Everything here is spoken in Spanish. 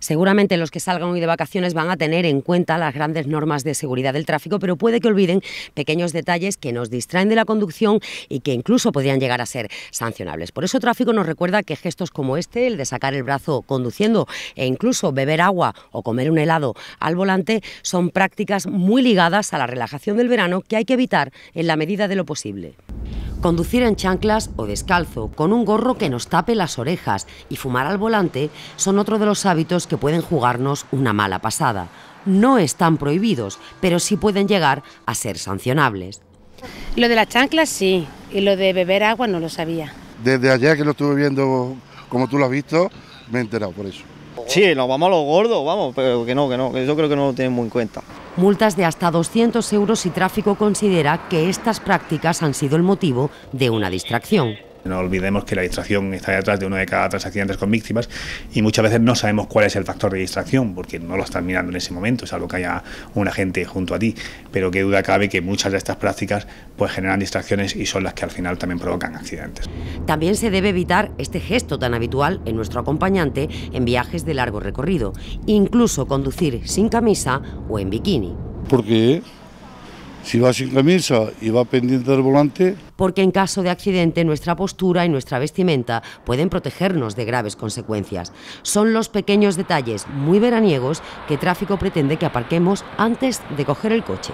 Seguramente los que salgan hoy de vacaciones van a tener en cuenta las grandes normas de seguridad del tráfico, pero puede que olviden pequeños detalles que nos distraen de la conducción y que incluso podrían llegar a ser sancionables. Por eso tráfico nos recuerda que gestos como este, el de sacar el brazo conduciendo e incluso beber agua o comer un helado al volante, son prácticas muy ligadas a la relajación del verano que hay que evitar en la medida de lo posible. Conducir en chanclas o descalzo, con un gorro que nos tape las orejas y fumar al volante son otro de los hábitos que pueden jugarnos una mala pasada. No están prohibidos, pero sí pueden llegar a ser sancionables. Lo de las chanclas sí, y lo de beber agua no lo sabía. Desde ayer que lo estuve viendo como tú lo has visto, me he enterado por eso. Sí, nos vamos a los gordos, vamos, pero que no, que no, que yo creo que no lo tienen muy en cuenta multas de hasta 200 euros y tráfico considera que estas prácticas han sido el motivo de una distracción. No olvidemos que la distracción está detrás de uno de cada tres accidentes con víctimas y muchas veces no sabemos cuál es el factor de distracción porque no lo estás mirando en ese momento, salvo que haya un agente junto a ti. Pero qué duda cabe que muchas de estas prácticas pues generan distracciones y son las que al final también provocan accidentes. También se debe evitar este gesto tan habitual en nuestro acompañante en viajes de largo recorrido, incluso conducir sin camisa o en bikini. Porque si va sin camisa y va pendiente del volante... Porque en caso de accidente nuestra postura y nuestra vestimenta pueden protegernos de graves consecuencias. Son los pequeños detalles muy veraniegos que tráfico pretende que aparquemos antes de coger el coche.